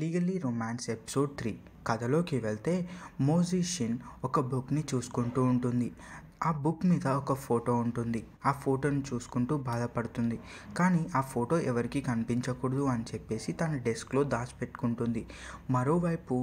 legally romance episode three కథలోకి వెళ్తే మోజిషిన్ ఒక బుక్ని చూసుకుంటూ ఉంటుంది ఆ బుక్ మీద ఒక ఫోటో ఉంటుంది ఆ ఫోటోని చూసుకుంటూ బాధపడుతుంది కానీ ఆ ఫోటో ఎవరికి కనిపించకూడదు అని చెప్పేసి తన డెస్క్లో దాచిపెట్టుకుంటుంది మరోవైపు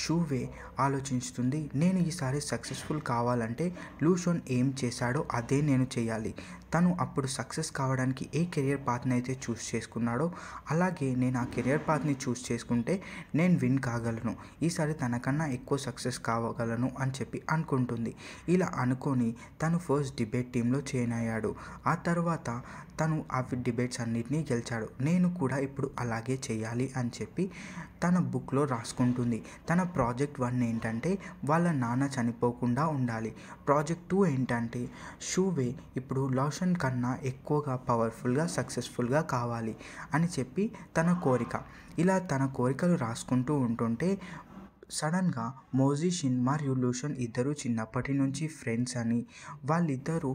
షూవే ఆలోచిస్తుంది నేను ఈసారి సక్సెస్ఫుల్ కావాలంటే లూషోన్ ఏం చేశాడో అదే నేను చేయాలి తను అప్పుడు సక్సెస్ కావడానికి ఏ కెరియర్ పాత్ని అయితే చూస్ చేసుకున్నాడో అలాగే నేను ఆ కెరియర్ పాత్ని చూస్ చేసుకుంటే నేను విన్ కాగలను ఈసారి తనకన్నా ఎక్కువ సక్సెస్ కావగలను అని చెప్పి అనుకుంటుంది ఇలా అనుకొని తను ఫస్ట్ డిబేట్ టీంలో చేయిన్ అయ్యాడు ఆ తర్వాత తను ఆ డిబేట్స్ అన్నిటినీ గెలిచాడు నేను కూడా ఇప్పుడు అలాగే చేయాలి అని చెప్పి తన బుక్లో రాసుకుంటుంది తన ప్రాజెక్ట్ వన్ ఏంటంటే వాళ్ళ నాన్న చనిపోకుండా ఉండాలి ప్రాజెక్ట్ టూ ఏంటంటే షూవే ఇప్పుడు లాస్ ఆకర్షణ్ కన్నా ఎక్కువగా పవర్ఫుల్గా సక్సెస్ఫుల్గా కావాలి అని చెప్పి తన కోరిక ఇలా తన కోరికలు రాసుకుంటూ ఉంటుంటే సడన్గా మోజీషిన్ మరియు లూషన్ ఇద్దరు చిన్నప్పటి నుంచి ఫ్రెండ్స్ అని వాళ్ళిద్దరూ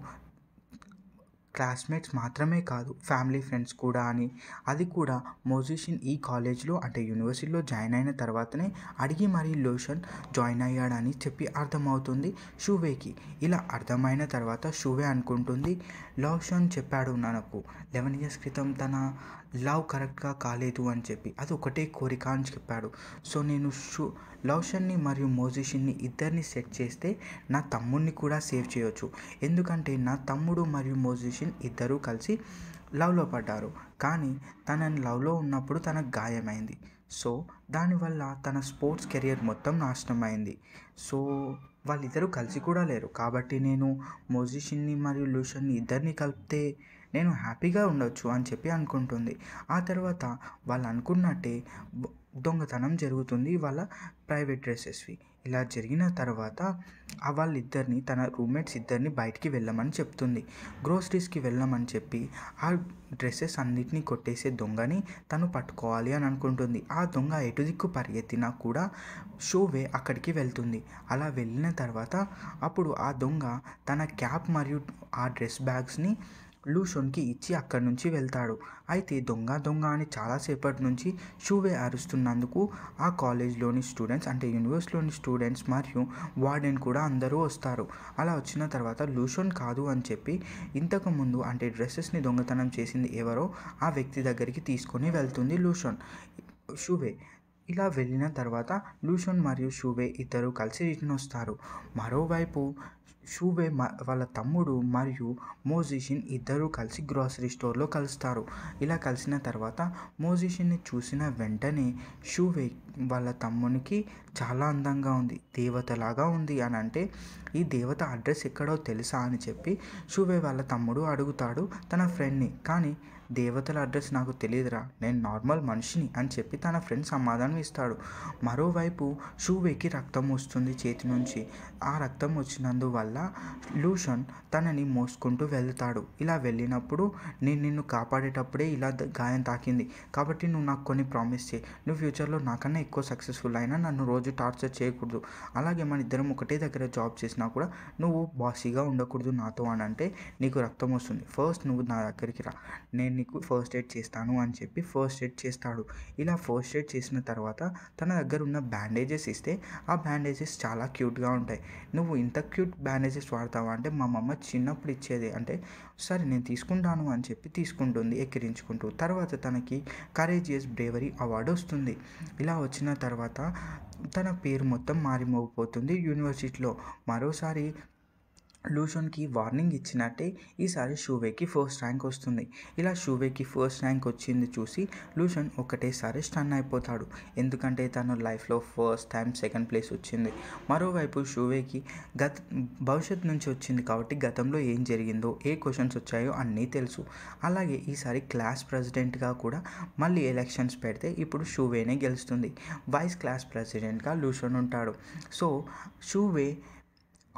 క్లాస్మేట్స్ మాత్రమే కాదు ఫ్యామిలీ ఫ్రెండ్స్ కూడా అని అది కూడా మోజిషన్ ఈ కాలేజ్లో అంటే యూనివర్సిటీలో జాయిన్ అయిన తర్వాతనే అడిగి మరీ లోషన్ జాయిన్ అయ్యాడని చెప్పి అర్థమవుతుంది షూవేకి ఇలా అర్థమైన తర్వాత షూవే అనుకుంటుంది లోషన్ చెప్పాడు నాకు లెవెన్ ఇయర్స్ క్రితం తన లవ్ కరెక్ట్గా కాలేదు అని చెప్పి అది ఒకటే కోరిక అని చెప్పాడు సో నేను షూ లవ్షన్ని మరియు మోజిషన్ని ఇద్దరిని సెట్ చేస్తే నా తమ్ముడిని కూడా సేవ్ చేయొచ్చు ఎందుకంటే నా తమ్ముడు మరియు మోజిషన్ ఇద్దరూ కలిసి లవ్లో పడ్డారు కానీ తనని లవ్లో ఉన్నప్పుడు తనకు గాయమైంది సో దానివల్ల తన స్పోర్ట్స్ కెరియర్ మొత్తం నాశనమైంది సో వాళ్ళిద్దరూ కలిసి కూడా లేరు కాబట్టి నేను మోజిషన్ని మరియు లూషన్ని ఇద్దరిని కలిపితే నేను హ్యాపీగా ఉండొచ్చు అని చెప్పి అనుకుంటుంది ఆ తర్వాత వాళ్ళు అనుకున్నట్టే దొంగతనం జరుగుతుంది వాళ్ళ ప్రైవేట్ డ్రెస్సెస్వి ఇలా జరిగిన తర్వాత వాళ్ళిద్దరిని తన రూమ్మేట్స్ ఇద్దరిని బయటికి వెళ్ళమని చెప్తుంది గ్రోసరీస్కి వెళ్ళమని చెప్పి ఆ డ్రెస్సెస్ అన్నిటినీ కొట్టేసే దొంగని తను పట్టుకోవాలి అని అనుకుంటుంది ఆ దొంగ ఎటు దిక్కు పరిగెత్తినా కూడా షోవే అక్కడికి వెళ్తుంది అలా వెళ్ళిన తర్వాత అప్పుడు ఆ దొంగ తన క్యాప్ మరియు ఆ డ్రెస్ బ్యాగ్స్ని లూషోన్కి ఇచ్చి అక్కడి నుంచి వెళ్తాడు అయితే దొంగ దొంగ అని చాలాసేపటి నుంచి షూవే అరుస్తున్నందుకు ఆ కాలేజ్లోని స్టూడెంట్స్ అంటే యూనివర్సిటీలోని స్టూడెంట్స్ మరియు వార్డెన్ కూడా అందరూ వస్తారు అలా వచ్చిన తర్వాత లూషోన్ కాదు అని చెప్పి ఇంతకుముందు అంటే డ్రెస్సెస్ని దొంగతనం చేసింది ఎవరో ఆ వ్యక్తి దగ్గరికి తీసుకొని వెళ్తుంది లూషోన్ షూవే ఇలా వెళ్ళిన తర్వాత లూషోన్ మరియు షూవే ఇద్దరు కలిసి రిటర్న్ వస్తారు మరోవైపు షూబే వాళ్ళ తమ్ముడు మరియు మోజిషన్ ఇద్దరూ కలిసి గ్రాసరీ స్టోర్లో కలుస్తారు ఇలా కలిసిన తర్వాత మోజిషన్ని చూసిన వెంటనే షూవే వాళ్ళ తమ్మునికి చాలా అందంగా ఉంది దేవతలాగా ఉంది అని అంటే ఈ దేవత అడ్రస్ ఎక్కడో తెలుసా అని చెప్పి షూవే వాళ్ళ తమ్ముడు అడుగుతాడు తన ఫ్రెండ్ని కానీ దేవతల అడ్రస్ నాకు తెలియదురా నేను నార్మల్ మనిషిని అని చెప్పి తన ఫ్రెండ్ సమాధానం ఇస్తాడు మరోవైపు షూవేకి రక్తం వస్తుంది చేతి నుంచి ఆ రక్తం వచ్చినందువల్ల వల్ల లూషన్ తనని మోసుకుంటూ వెళ్తాడు ఇలా వెళ్ళినప్పుడు నేను నిన్ను కాపాడేటప్పుడే ఇలా గాయం తాకింది కాబట్టి నువ్వు నాకు కొన్ని ప్రామిస్ చేయి నువ్వు ఫ్యూచర్లో నాకన్నా ఎక్కువ సక్సెస్ఫుల్ అయినా నన్ను రోజు టార్చర్ చేయకూడదు అలాగే మన ఇద్దరం ఒకటే దగ్గర జాబ్ చేసినా కూడా నువ్వు బాసీగా ఉండకూడదు నాతో అని అంటే నీకు రక్తం వస్తుంది ఫస్ట్ నువ్వు నా దగ్గరికి రా నేను నీకు ఫస్ట్ ఎయిడ్ చేస్తాను అని చెప్పి ఫస్ట్ ఎయిడ్ చేస్తాడు ఇలా ఫస్ట్ ఎయిడ్ చేసిన తర్వాత తన దగ్గర ఉన్న బ్యాండేజెస్ ఇస్తే ఆ బ్యాండేజెస్ చాలా క్యూట్గా ఉంటాయి నువ్వు ఇంత క్యూట్ బ్యాండ్ అనేసి వాడతావా అంటే మా మమ్మ చిన్నప్పుడు ఇచ్చేది అంటే సరే నేను తీసుకుంటాను అని చెప్పి తీసుకుంటుంది ఎక్కిరించుకుంటూ తర్వాత తనకి కరేజియస్ బ్రేవరీ అవార్డు వస్తుంది ఇలా వచ్చిన తర్వాత తన పేరు మొత్తం మారిమోగిపోతుంది యూనివర్సిటీలో మరోసారి లూషన్కి వార్నింగ్ ఇచ్చినట్టే ఈసారి షూవేకి ఫస్ట్ ర్యాంక్ వస్తుంది ఇలా షూవేకి ఫస్ట్ ర్యాంక్ వచ్చింది చూసి లూషన్ ఒకటేసారి స్టన్ అయిపోతాడు ఎందుకంటే తను లైఫ్లో ఫస్ట్ టైం సెకండ్ ప్లేస్ వచ్చింది మరోవైపు షూవేకి గత భవిష్యత్ నుంచి వచ్చింది కాబట్టి గతంలో ఏం జరిగిందో ఏ క్వశ్చన్స్ వచ్చాయో అన్నీ తెలుసు అలాగే ఈసారి క్లాస్ ప్రెసిడెంట్గా కూడా మళ్ళీ ఎలక్షన్స్ పెడితే ఇప్పుడు షూవేనే గెలుస్తుంది వైస్ క్లాస్ ప్రెసిడెంట్గా లూషన్ ఉంటాడు సో షూవే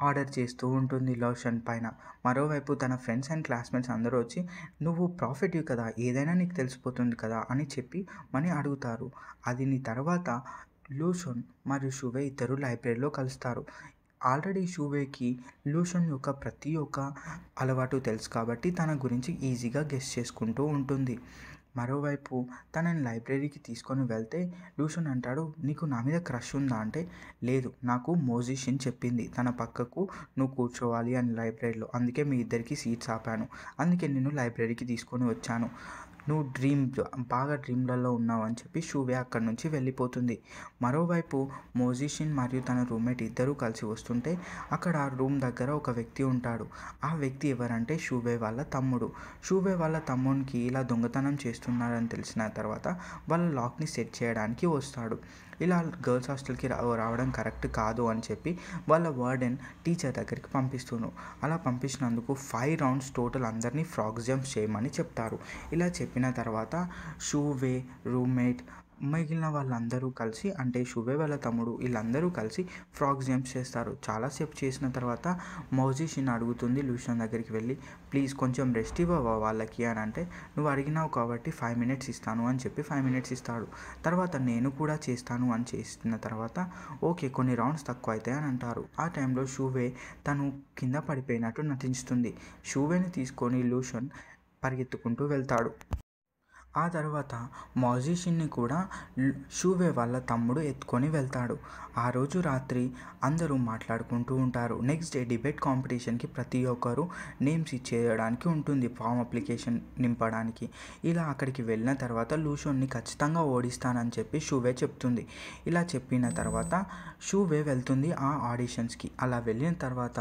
ఆర్డర్ చేస్తూ ఉంటుంది లోషన్ పైన మరోవైపు తన ఫ్రెండ్స్ అండ్ క్లాస్మేట్స్ అందరూ వచ్చి నువ్వు ప్రాఫిట్ కదా ఏదైనా నీకు తెలిసిపోతుంది కదా అని చెప్పి మనీ అడుగుతారు అది తర్వాత లూషన్ మరియు షువే ఇద్దరు లైబ్రరీలో కలుస్తారు ఆల్రెడీ షూవేకి లూషన్ యొక్క ప్రతి ఒక్క అలవాటు తెలుసు కాబట్టి తన గురించి ఈజీగా గెస్ట్ చేసుకుంటూ ఉంటుంది మరోవైపు తనని లైబ్రరీకి తీసుకొని వెళ్తే లూషన్ అంటాడు నీకు నా మీద క్రష్ ఉందా అంటే లేదు నాకు మోజిషన్ చెప్పింది తన పక్కకు నువ్వు కూర్చోవాలి అని లైబ్రరీలో అందుకే మీ ఇద్దరికి సీట్స్ ఆపాను అందుకే నేను లైబ్రరీకి తీసుకొని వచ్చాను నువ్వు డ్రీమ్ బాగా డ్రీమ్లలో ఉన్నావు అని చెప్పి షూవే అక్కడి నుంచి వెళ్ళిపోతుంది మరోవైపు మోజిషిన్ మరియు తన రూమ్మేట్ ఇద్దరూ కలిసి వస్తుంటే అక్కడ రూమ్ దగ్గర ఒక వ్యక్తి ఉంటాడు ఆ వ్యక్తి ఎవరంటే షూవే వాళ్ళ తమ్ముడు షూవే వాళ్ళ తమ్ముడికి ఇలా దొంగతనం చేస్తున్నారని తెలిసిన తర్వాత వాళ్ళ లాక్ని సెట్ చేయడానికి వస్తాడు ఇలా గర్ల్స్ హాస్టల్కి రావడం కరెక్ట్ కాదు అని చెప్పి వాళ్ళ వార్డెన్ టీచర్ దగ్గరికి పంపిస్తున్నాను అలా పంపించినందుకు ఫైవ్ రౌండ్స్ టోటల్ అందరినీ ఫ్రాక్ జంప్స్ చేయమని చెప్తారు ఇలా చెప్పి చెప్పిన తర్వాత షూవే రూమ్మేట్ మిగిలిన వాళ్ళందరూ కలిసి అంటే శుభే వాళ్ళ తమ్ముడు వీళ్ళందరూ కలిసి ఫ్రాక్ జంప్స్ చేస్తారు చాలాసేపు చేసిన తర్వాత మౌజిషిని అడుగుతుంది లూషన్ దగ్గరికి వెళ్ళి ప్లీజ్ కొంచెం రెస్ట్ ఇవ్వవా వాళ్ళకి అని అంటే నువ్వు అడిగినావు కాబట్టి ఫైవ్ మినిట్స్ ఇస్తాను అని చెప్పి ఫైవ్ మినిట్స్ ఇస్తాడు తర్వాత నేను కూడా చేస్తాను అని చేసిన తర్వాత ఓకే కొన్ని రౌండ్స్ తక్కువ అవుతాయి అని అంటారు ఆ టైంలో షూవే తను కింద పడిపోయినట్టు నటించుతుంది షూవేని తీసుకొని లూషన్ పరిగెత్తుకుంటూ వెళ్తాడు ఆ తర్వాత మ్యూజిషియన్ని కూడా షూవే వాళ్ళ తమ్ముడు ఎత్తుకొని వెళ్తాడు ఆ రోజు రాత్రి అందరూ మాట్లాడుకుంటూ ఉంటారు నెక్స్ట్ డే డిబేట్ కాంపిటీషన్కి ప్రతి ఒక్కరు నేమ్స్ ఇచ్చేయడానికి ఉంటుంది ఫామ్ అప్లికేషన్ నింపడానికి ఇలా అక్కడికి వెళ్ళిన తర్వాత లూషోన్ని ఖచ్చితంగా ఓడిస్తానని చెప్పి షూవే చెప్తుంది ఇలా చెప్పిన తర్వాత షూవే వెళ్తుంది ఆ ఆడిషన్స్కి అలా వెళ్ళిన తర్వాత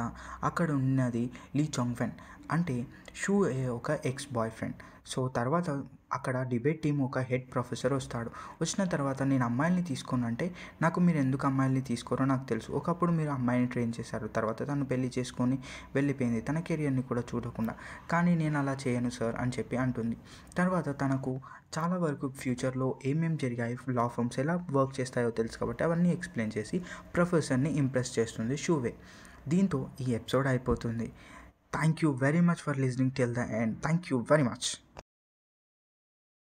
అక్కడ ఉన్నది లీ చొంగ్ఫెన్ అంటే షూ ఒక ఎక్స్ బాయ్ ఫ్రెండ్ సో తర్వాత అక్కడ డిబేట్ టీం ఒక హెడ్ ప్రొఫెసర్ వస్తాడు వచ్చిన తర్వాత నేను అమ్మాయిల్ని తీసుకోను అంటే నాకు మీరు ఎందుకు అమ్మాయిల్ని తీసుకోరో నాకు తెలుసు ఒకప్పుడు మీరు అమ్మాయిని ట్రైన్ చేశారు తర్వాత తను పెళ్లి చేసుకొని వెళ్ళిపోయింది తన కెరియర్ని కూడా చూడకుండా కానీ నేను అలా చేయను సార్ అని చెప్పి అంటుంది తర్వాత తనకు చాలా వరకు ఫ్యూచర్లో ఏమేమి జరిగాయి లా ఫర్మ్స్ ఎలా వర్క్ చేస్తాయో తెలుసు కాబట్టి అవన్నీ ఎక్స్ప్లెయిన్ చేసి ప్రొఫెసర్ని ఇంప్రెస్ చేస్తుంది షూవే దీంతో ఈ ఎపిసోడ్ అయిపోతుంది thank you very much for listening till the end thank you very much